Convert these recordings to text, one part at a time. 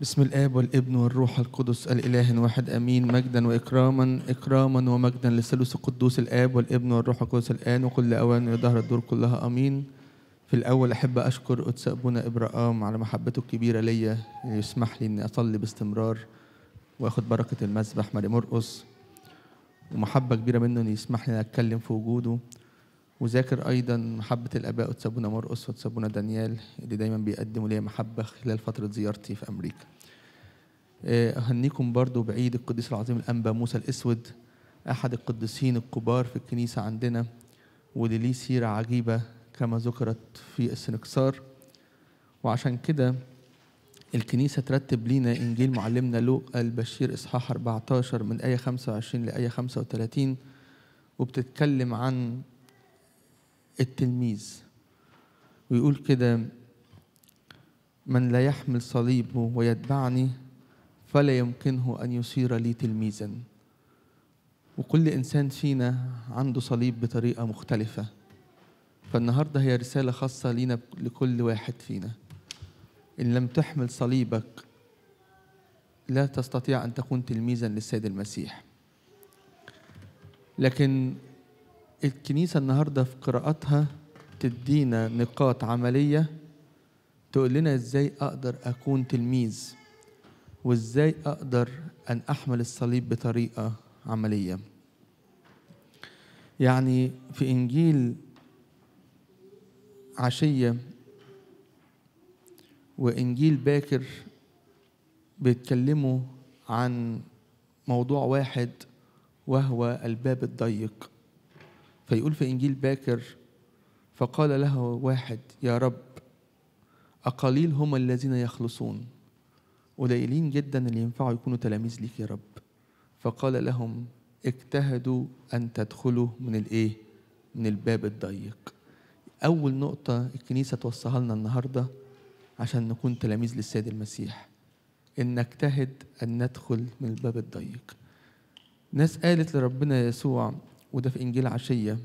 بسم الآب والابن والروح القدس الإله واحد أمين مجدا وإكراما إكراما ومجدا للثالوث القدوس الآب والابن والروح القدس الآن وكل أوان وظهر الدور كلها أمين في الأول أحب أشكر قدس أبونا إبراهام على محبته الكبيرة ليا يسمح لي إني أصلي باستمرار وآخد بركة المسبح مري مرقص ومحبة كبيرة منه إنه يسمح لي أتكلم في وجوده وذاكر أيضا محبة الآباء وتسابونا مرقص وتسابونا دانيال اللي دايما بيقدموا لي محبة خلال فترة زيارتي في أمريكا آه، أهنيكم برضو بعيد القديس العظيم الأنبا موسى الأسود أحد القديسين الكبار في الكنيسة عندنا واللي ليه سيرة عجيبة كما ذكرت في السنكسار وعشان كده الكنيسة ترتب لنا إنجيل معلمنا لوقا البشير إصحاح 14 من آية 25 لآية 35 وبتتكلم عن التلميذ ويقول كده من لا يحمل صليبه ويتبعني فلا يمكنه أن يصير لي تلميذا وكل إنسان فينا عنده صليب بطريقة مختلفة فالنهاردة هي رسالة خاصة لينا لكل واحد فينا إن لم تحمل صليبك لا تستطيع أن تكون تلميذا للسيد المسيح لكن الكنيسة النهاردة في قراءتها تدينا نقاط عملية تقول لنا ازاي أقدر أكون تلميذ وازاي أقدر أن أحمل الصليب بطريقة عملية يعني في إنجيل عشية وإنجيل باكر بيتكلموا عن موضوع واحد وهو الباب الضيق فيقول في إنجيل باكر فقال له واحد يا رب أقليل هم الذين يخلصون قليلين جدا اللي ينفعوا يكونوا تلاميذ ليك يا رب فقال لهم اجتهدوا أن تدخلوا من الإيه؟ من الباب الضيق أول نقطة الكنيسة توصها لنا النهاردة عشان نكون تلاميذ للسيد المسيح إن نجتهد أن ندخل من الباب الضيق ناس قالت لربنا يسوع وده في إنجيل عشية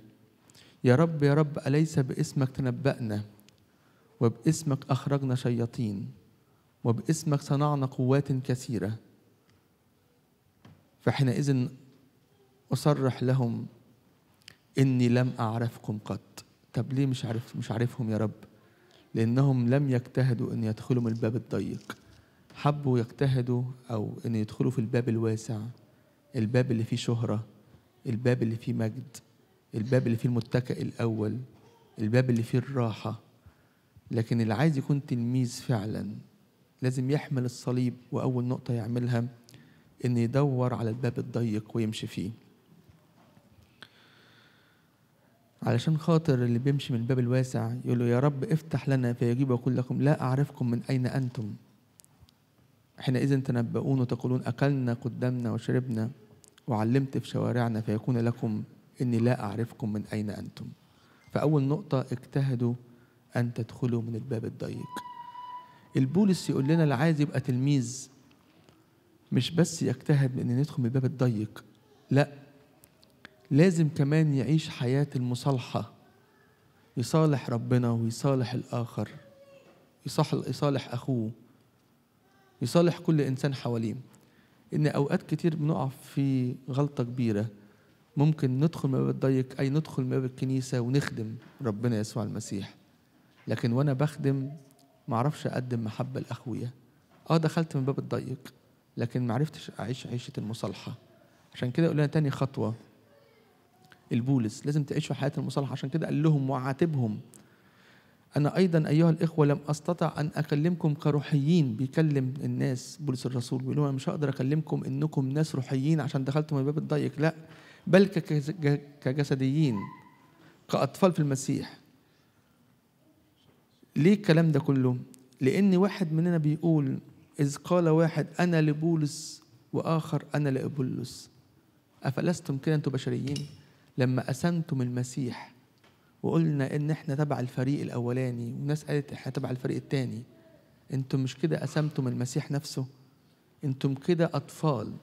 يا رب يا رب أليس باسمك تنبأنا وباسمك أخرجنا شياطين وباسمك صنعنا قوات كثيرة فحينئذ أصرح لهم إني لم أعرفكم قط طب ليه مش عارف مش عارفهم يا رب لأنهم لم يجتهدوا إن يدخلوا من الباب الضيق حبوا يجتهدوا أو إن يدخلوا في الباب الواسع الباب اللي فيه شهرة الباب اللي فيه مجد الباب اللي فيه المتكئ الأول الباب اللي فيه الراحة لكن اللي عايز يكون تلميذ فعلا لازم يحمل الصليب وأول نقطة يعملها إن يدور على الباب الضيق ويمشي فيه علشان خاطر اللي بيمشي من الباب الواسع يقول له يا رب افتح لنا فيجيب ويقول لكم لا أعرفكم من أين أنتم حينئذ تنبؤون وتقولون أكلنا قدامنا وشربنا وعلمت في شوارعنا فيكون لكم إني لا أعرفكم من أين أنتم فأول نقطة اجتهدوا أن تدخلوا من الباب الضيق البولس يقول لنا اللي عايز يبقى تلميذ مش بس يجتهد ان يدخل من الباب الضيق لا لازم كمان يعيش حياة المصالحة يصالح ربنا ويصالح الآخر يصالح أخوه يصالح كل إنسان حواليه ان اوقات كتير بنقع في غلطه كبيره ممكن ندخل ما الضيق اي ندخل ما الكنيسه ونخدم ربنا يسوع المسيح لكن وانا بخدم ما اعرفش اقدم محبه لاخويا اه دخلت من باب الضيق لكن ما عرفتش اعيش عيشه المصالحه عشان كده قلنا تاني خطوه البولس لازم تعيشوا حياه المصالحه عشان كده قال لهم وعاتبهم أنا أيضا أيها الإخوة لم أستطع أن أكلمكم كروحيين بيكلم الناس بولس الرسول بيقول أنا مش هقدر أكلمكم إنكم ناس روحيين عشان دخلتم الباب الضيق لا بل كجسديين كأطفال في المسيح ليه الكلام ده كله؟ لأن واحد مننا بيقول إذ قال واحد أنا لبولس وآخر أنا لأبولس أفلستم كده أنتم بشريين؟ لما أسنتم المسيح وقلنا ان احنا تبع الفريق الاولاني والناس قالت احنا تبع الفريق الثاني انتم مش كده قسمتم المسيح نفسه انتم كده اطفال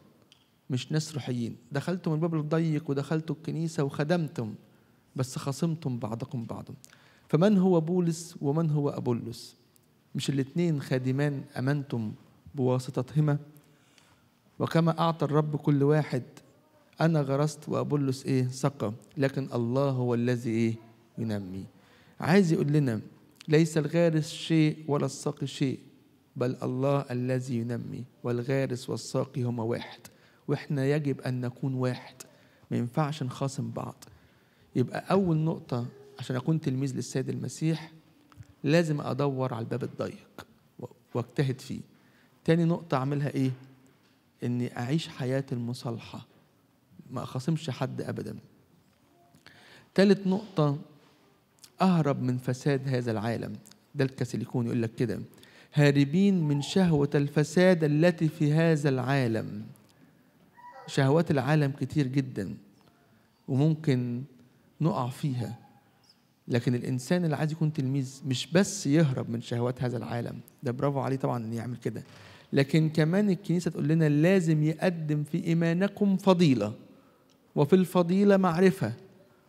مش ناس روحيين دخلتم الباب الضيق ودخلتوا الكنيسه وخدمتم بس خصمتم بعضكم بعضا فمن هو بولس ومن هو ابولس مش الاثنين خادمان امنتم بواسطتهما وكما اعطى الرب كل واحد انا غرست وابولس ايه سقى لكن الله هو الذي ايه ينمي عايز يقول لنا ليس الغارس شيء ولا الساقي شيء بل الله الذي ينمي والغارس والساقي هما واحد واحنا يجب ان نكون واحد ما ينفعش نخاصم بعض يبقى اول نقطه عشان اكون تلميذ للسيد المسيح لازم ادور على الباب الضيق واجتهد فيه تاني نقطه اعملها ايه اني اعيش حياه المصالحه ما اخاصمش حد ابدا تالت نقطه أهرب من فساد هذا العالم ده الكاثوليكون يقول لك كده هاربين من شهوة الفساد التي في هذا العالم شهوات العالم كتير جدا وممكن نقع فيها لكن الإنسان اللي عايز يكون تلميذ مش بس يهرب من شهوات هذا العالم ده برافو عليه طبعا إنه يعمل كده لكن كمان الكنيسة تقول لنا لازم يقدم في إيمانكم فضيلة وفي الفضيلة معرفة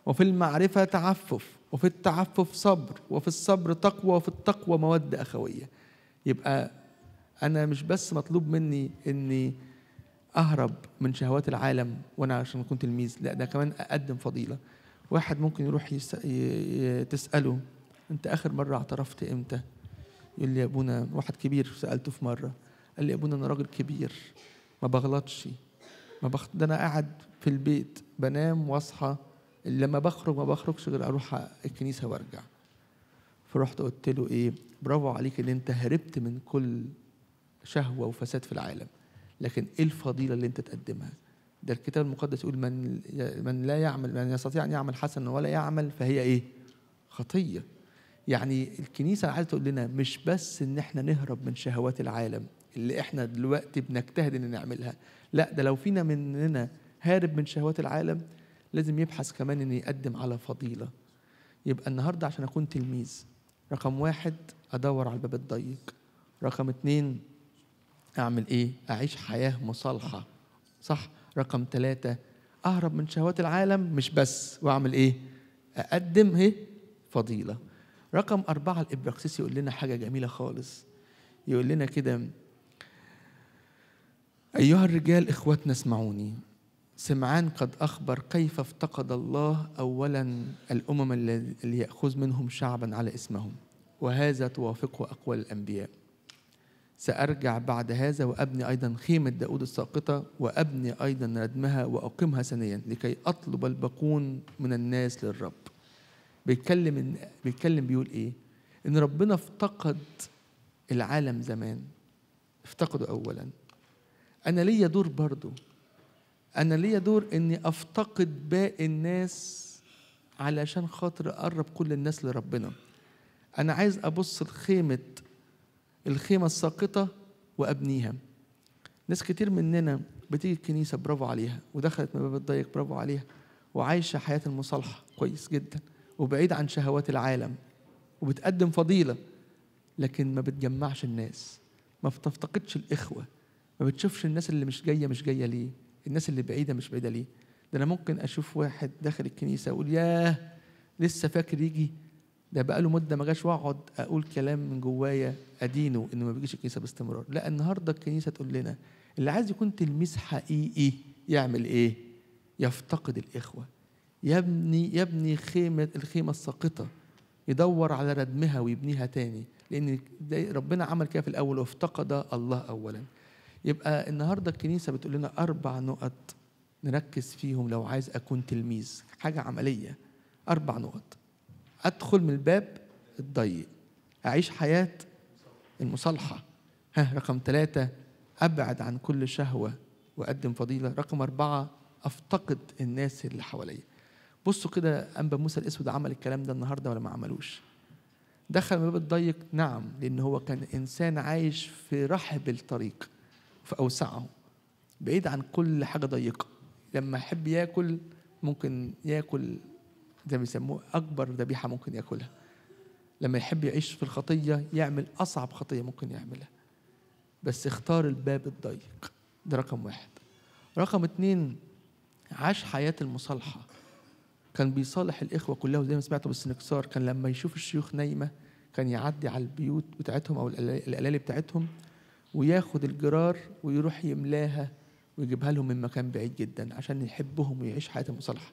وفي المعرفة تعفف وفي التعفف صبر وفي الصبر تقوى وفي التقوى مودة أخوية يبقى أنا مش بس مطلوب مني إني أهرب من شهوات العالم وأنا عشان أكون تلميذ لا ده كمان أقدم فضيلة واحد ممكن يروح يس... ي... تسأله أنت آخر مرة اعترفت إمتى؟ يقول لي يا أبونا واحد كبير سألته في مرة قال لي يا أبونا أنا راجل كبير ما بغلطش ما بخ... ده أنا قاعد في البيت بنام واصحى لما بخرج ما بخرجش غير اروح الكنيسه وارجع فرحت قلت له ايه برافو عليك ان انت هربت من كل شهوه وفساد في العالم لكن ايه الفضيله اللي انت تقدمها ده الكتاب المقدس يقول من من لا يعمل من يستطيع ان يعمل حسنا ولا يعمل فهي ايه خطيه يعني الكنيسه عايزه تقول لنا مش بس ان احنا نهرب من شهوات العالم اللي احنا دلوقتي بنجتهد ان نعملها لا ده لو فينا مننا هارب من شهوات العالم لازم يبحث كمان إنه يقدم على فضيلة يبقى النهاردة عشان أكون تلميذ رقم واحد أدور على الباب الضيق رقم اتنين أعمل إيه؟ أعيش حياة مصالحة صح؟ رقم ثلاثة أهرب من شهوات العالم مش بس وأعمل إيه؟ أقدم إيه؟ فضيلة رقم أربعة الإبراكسيس يقول لنا حاجة جميلة خالص يقول لنا كده أيها الرجال إخواتنا اسمعوني سمعان قد أخبر كيف افتقد الله أولا الأمم اللي يأخذ منهم شعبا على اسمهم وهذا توافقه أقوال الأنبياء سأرجع بعد هذا وأبني أيضا خيمة داود الساقطة وأبني أيضا ردمها وأقيمها ثانيا لكي أطلب الباقون من الناس للرب بيتكلم إن بيتكلم بيقول إيه إن ربنا افتقد العالم زمان افتقده أولا أنا ليا دور برضه أنا ليا دور إني أفتقد باقي الناس علشان خاطر أقرب كل الناس لربنا أنا عايز أبص لخيمة الخيمة الساقطة وأبنيها ناس كتير مننا بتيجي الكنيسة برافو عليها ودخلت من باب الضيق برافو عليها وعايشة حياة المصالحة كويس جدا وبعيد عن شهوات العالم وبتقدم فضيلة لكن ما بتجمعش الناس ما بتفتقدش الإخوة ما بتشوفش الناس اللي مش جاية مش جاية ليه الناس اللي بعيدة مش بعيدة ليه ده أنا ممكن أشوف واحد داخل الكنيسة أقول ياه لسه فاكر يجي ده بقاله مدة ما جاش وأقعد أقول كلام من جوايا أدينه إنه ما بيجيش الكنيسة باستمرار لا النهاردة الكنيسة تقول لنا اللي عايز يكون تلميذ حقيقي يعمل إيه يفتقد الإخوة يبني يبني خيمة الخيمة الساقطة يدور على ردمها ويبنيها تاني لأن ربنا عمل كده في الأول وافتقد الله أولا يبقى النهارده الكنيسه بتقول لنا اربع نقط نركز فيهم لو عايز اكون تلميذ حاجه عمليه اربع نقط ادخل من الباب الضيق اعيش حياه المصالحه ها رقم ثلاثة ابعد عن كل شهوه واقدم فضيله رقم أربعة افتقد الناس اللي حواليا بصوا كده انبا موسى الاسود عمل الكلام ده النهارده ولا ما عملوش دخل من الباب الضيق نعم لان هو كان انسان عايش في رحب الطريق فأوسعه بعيد عن كل حاجة ضيقة لما يحب ياكل ممكن ياكل زي ما بيسموه أكبر ذبيحة ممكن ياكلها لما يحب يعيش في الخطية يعمل أصعب خطية ممكن يعملها بس اختار الباب الضيق ده رقم واحد رقم اتنين عاش حياة المصالحة كان بيصالح الإخوة كلها زي ما سمعتوا بالسنكسار كان لما يشوف الشيوخ نايمة كان يعدي على البيوت بتاعتهم أو القلالي بتاعتهم وياخد الجرار ويروح يملاها ويجيبها لهم من مكان بعيد جدا عشان يحبهم ويعيش حياة المصالحة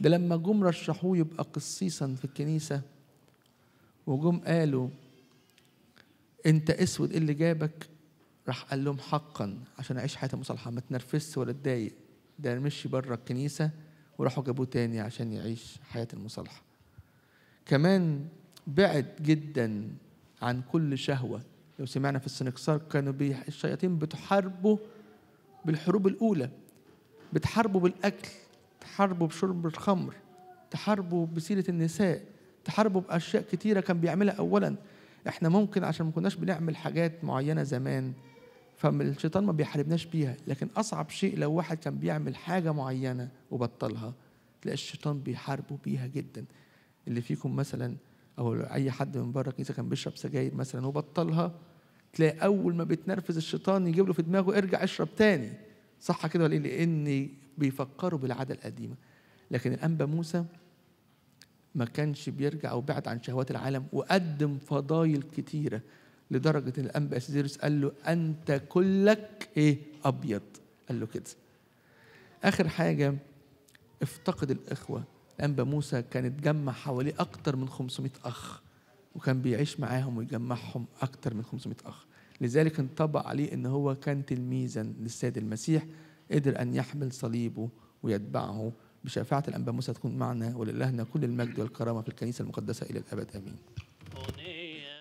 ده لما جم رشحوه يبقى قصيصا في الكنيسة وجم قالوا انت اسود ايه اللي جابك راح قال لهم حقا عشان اعيش حياه مصالحه ما تنرفزش ولا تضايق ده مشي بره الكنيسه وراحوا جابوه تاني عشان يعيش حياه المصالحه كمان بعد جدا عن كل شهوه لو سمعنا في السنكسار كانوا الشياطين بتحاربه بالحروب الأولى بتحاربه بالأكل تحاربه بشرب الخمر تحاربه بسيرة النساء تحاربه بأشياء كتيرة كان بيعملها أولا احنا ممكن عشان ما كناش بنعمل حاجات معينة زمان فالشيطان ما بيحاربناش بيها لكن أصعب شيء لو واحد كان بيعمل حاجة معينة وبطلها تلاقي الشيطان بيحاربه بيها جدا اللي فيكم مثلا او اي حد من بره الكنيسه كان بيشرب سجاير مثلا وبطلها تلاقي اول ما بيتنرفز الشيطان يجيب له في دماغه ارجع اشرب تاني صح كده ولا ايه لان بيفكروا بالعاده القديمه لكن الانبا موسى ما كانش بيرجع او بعد عن شهوات العالم وقدم فضايل كتيره لدرجه ان الانبا اسديروس قال له انت كلك ايه ابيض قال له كده اخر حاجه افتقد الاخوه الأنبا موسى كان اتجمع حواليه أكتر من 500 أخ وكان بيعيش معاهم ويجمعهم أكتر من 500 أخ لذلك انطبق عليه أن هو كان تلميذا للسيد المسيح قدر أن يحمل صليبه ويتبعه بشفاعة الأنبا موسى تكون معنا ولإلهنا كل المجد والكرامة في الكنيسة المقدسة إلى الأبد آمين